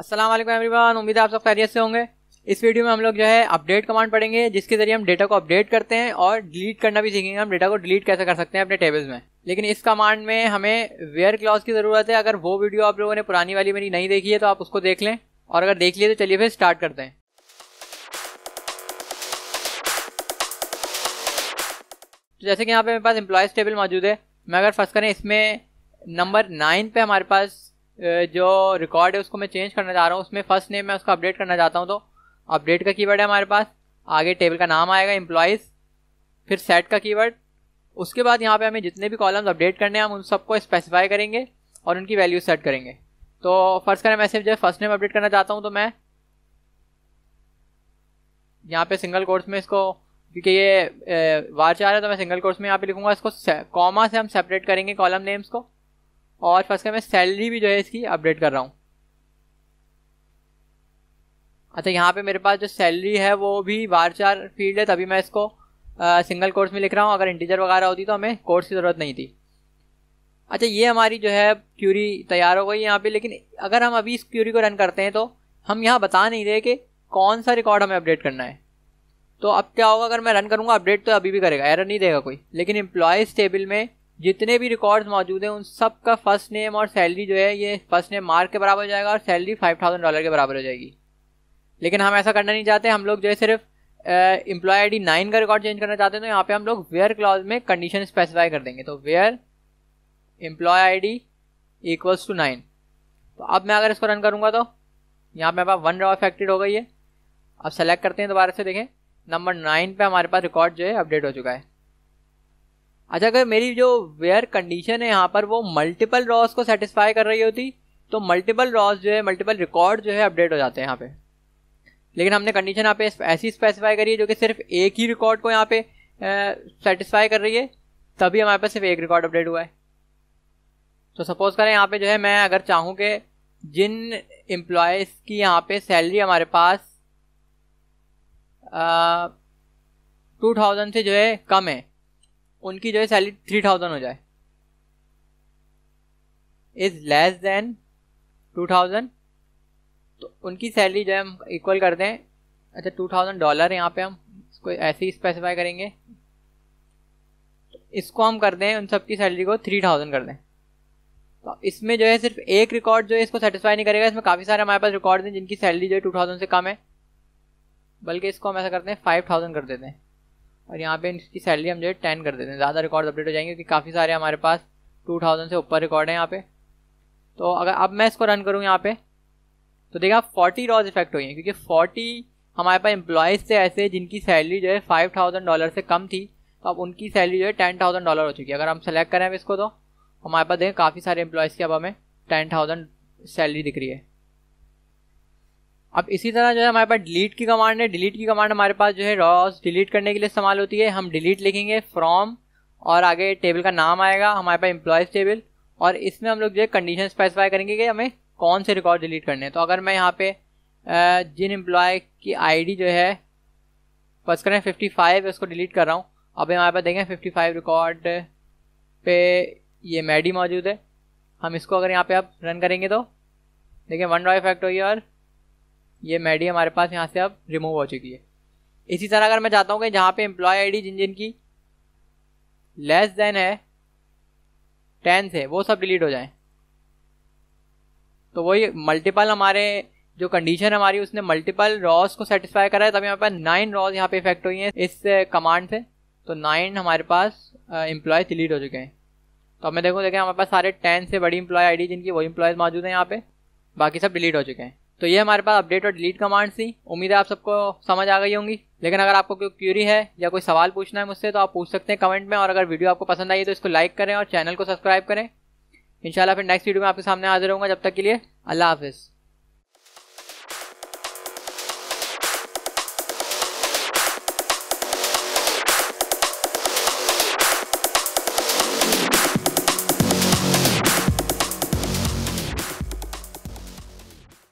अस्सलाम वालेकुम एवरीवन उम्मीद है आप सब खैरियत से होंगे इस वीडियो में हम लोग जो है अपडेट कमांड पढ़ेंगे जिसके जरिए हम डेटा को अपडेट करते हैं और डिलीट करना भी सीखेंगे हम डेटा को डिलीट कैसे कर सकते हैं अपने टेबल्स में लेकिन इस कमांड में हमें वेयर क्लॉज की ज़रूरत है अगर वो वीडियो आप लोगों ने पुरानी वाली मेरी नहीं देखी है तो आप उसको देख लें और अगर देख लिए तो चलिए फिर स्टार्ट करते हैं तो जैसे कि यहाँ पे मेरे पास एम्प्लॉयज़ टेबल मौजूद है मैं अगर फर्स्ट करें इसमें नंबर नाइन पे हमारे पास जो रिकॉर्ड है उसको मैं चेंज करना चाह रहा हूँ उसमें फर्स्ट नेम मैं उसका अपडेट करना चाहता हूँ तो अपडेट का कीवर्ड है हमारे पास आगे टेबल का नाम आएगा एम्प्लॉयज़ फिर सेट का कीवर्ड उसके बाद यहाँ पे हमें जितने भी कॉलम्स अपडेट करने हैं हम उन सबको स्पेसिफाई करेंगे और उनकी वैल्यू सेट करेंगे तो फर्स्ट का मैसेज जो फर्स्ट नेम अपडेट करना चाहता हूँ तो मैं यहाँ पे सिंगल कोर्स में इसको क्योंकि ये वार चाह रहा है तो मैं सिंगल कोर्स में यहाँ पे लिखूंगा इसको कॉमा से हम सेपरेट करेंगे कॉलम नेम्स को और फर्स्ट का मैं सैलरी भी जो है इसकी अपडेट कर रहा हूँ अच्छा यहाँ पे मेरे पास जो सैलरी है वो भी बार चार फील्ड है तभी मैं इसको आ, सिंगल कोर्स में लिख रहा हूँ अगर इंटीजर वगैरह होती तो हमें कोर्स की ज़रूरत नहीं थी अच्छा ये हमारी जो है क्यूरी तैयार हो गई यहाँ पे लेकिन अगर हम अभी इस क्यूरी को रन करते हैं तो हम यहाँ बता नहीं रहे कि कौन सा रिकॉर्ड हमें अपडेट करना है तो अब क्या होगा अगर मैं रन करूँगा अपडेट तो अभी भी करेगा एरर नहीं देगा कोई लेकिन एम्प्लॉयज़ टेबल में जितने भी रिकॉर्ड्स मौजूद हैं उन सब का फर्स्ट नेम और सैलरी जो है ये फर्स्ट नेम मार्क के बराबर हो जाएगा और सैलरी फाइव थाउजेंड डॉलर के बराबर हो जाएगी लेकिन हम ऐसा करना नहीं चाहते हम लोग जो है सिर्फ एम्प्लॉय आई डी नाइन का रिकॉर्ड चेंज करना चाहते हैं तो यहाँ पे हम लोग वेयर क्लॉज में कंडीशन स्पेसिफाई कर देंगे तो where employee I D equals to nine तो अब मैं अगर इसको रन करूँगा तो यहाँ पे मेरे वन रॉ अफेक्टेड हो गई है अब सेलेक्ट करते हैं दोबारा से देखें नंबर नाइन पे हमारे पास रिकॉर्ड जो है अपडेट हो चुका है अच्छा अगर मेरी जो वेयर कंडीशन है यहाँ पर वो मल्टीपल रॉस को सेटिस्फाई कर रही होती तो मल्टीपल रॉस जो है मल्टीपल रिकॉर्ड जो है अपडेट हो जाते हैं यहाँ पे लेकिन हमने कंडीशन यहाँ पे ऐसी स्पेसिफाई करी है जो कि सिर्फ एक ही रिकॉर्ड को यहाँ पे सेटिस्फाई कर रही है तभी हमारे पास सिर्फ एक रिकॉर्ड अपडेट हुआ है तो सपोज करें यहाँ पे जो है मैं अगर चाहूँ कि जिन एम्प्लॉयज़ की यहाँ पे सैलरी हमारे पास टू थाउजेंड से जो है कम है उनकी जो है सैलरी थ्री थाउजेंड हो जाए is less than two thousand तो उनकी सैलरी जो है हम इक्वल कर दें अच्छा टू थाउजेंड डॉलर यहाँ पे हम इसको ऐसे ही स्पेसिफाई करेंगे इसको हम कर दें उन सबकी सैलरी को थ्री थाउजेंड कर दें तो इसमें जो है सिर्फ एक रिकॉर्ड जो है इसको सेटिस्फाई नहीं करेगा इसमें काफ़ी सारे हमारे पास रिकॉर्ड हैं जिनकी सैलरी जो है टू थाउजेंड से कम है बल्कि इसको हम ऐसा करते हैं फाइव थाउजेंड कर देते हैं और यहाँ पे इसकी सैलरी हम जो है टेन कर देते हैं ज़्यादा रिकॉर्ड अपडेट हो जाएंगे क्योंकि काफ़ी सारे हमारे पास टू थाउजेंड से ऊपर रिकॉर्ड है यहाँ पे तो अगर अब मैं इसको रन करूँ यहाँ पे तो देखिए आप फोर्टी रॉज इफेक्ट हुई हैं क्योंकि फोर्टी हमारे पास एम्प्लॉयज़ थे ऐसे जिनकी सैलरी जो है फाइव थाउजेंड डॉलर से कम थी तो अब उनकी सैलरी जो है टेन थाउजेंड डॉलर हो चुकी है अगर हम सेलेक्ट करें अब इसको तो हमारे पास देखें काफ़ी सारे एम्प्लॉयज़ की अब हमें टेन थाउजेंड सैलरी दिख रही है अब इसी तरह जो है हमारे पास डिलीट की कमांड है डिलीट की कमांड हमारे पास जो है रॉस डिलीट करने के लिए इस्तेमाल होती है हम डिलीट लिखेंगे फ्रॉम और आगे टेबल का नाम आएगा हमारे पास एम्प्लॉयज़ टेबल और इसमें हम लोग जो है कंडीशन स्पेसिफाई करेंगे कि हमें कौन से रिकॉर्ड डिलीट करने हैं तो अगर मैं यहाँ पे जिन एम्प्लॉय की आईडी जो है फर्स्ट करें 55 उसको डिलीट कर रहा हूँ अब हमारे पास देखें 55 रिकॉर्ड पे ये मैडी मौजूद है हम इसको अगर यहाँ पे आप रन करेंगे तो देखें वन ड्राइव फैक्ट हो और ये मेडी हमारे पास यहाँ से अब रिमूव हो चुकी है इसी तरह अगर मैं चाहता हूँ कि जहाँ पे एम्प्लॉय आईडी जिन जिन की लेस देन है टेन से वो सब डिलीट हो जाए तो वही मल्टीपल हमारे जो कंडीशन हमारी उसने मल्टीपल रॉस को सेटिस्फाई करा है तभी हमारे पास नाइन रॉस यहाँ पे इफेक्ट हुई हैं इस कमांड से तो नाइन हमारे पास एम्प्लॉय डिलीट हो चुके हैं तो अब मैं देखो देखें हमारे पास सारे टेन से बड़ी एम्प्लॉय आईडी जिनकी वो एम्प्लॉयज़ मौजूद हैं यहाँ पे बाकी सब डिलीट हो चुके हैं तो ये हमारे पास अपडेट और डिलीट कमांड्स थी उम्मीद है आप सबको समझ आ गई होंगी लेकिन अगर आपको कोई क्यूरी है या कोई सवाल पूछना है मुझसे तो आप पूछ सकते हैं कमेंट में और अगर वीडियो आपको पसंद आई तो इसको लाइक करें और चैनल को सब्सक्राइब करें इंशाल्लाह फिर नेक्स्ट वीडियो में आपके सामने हाजिर होंगे जब तक के लिए अल्लाह हाफिज़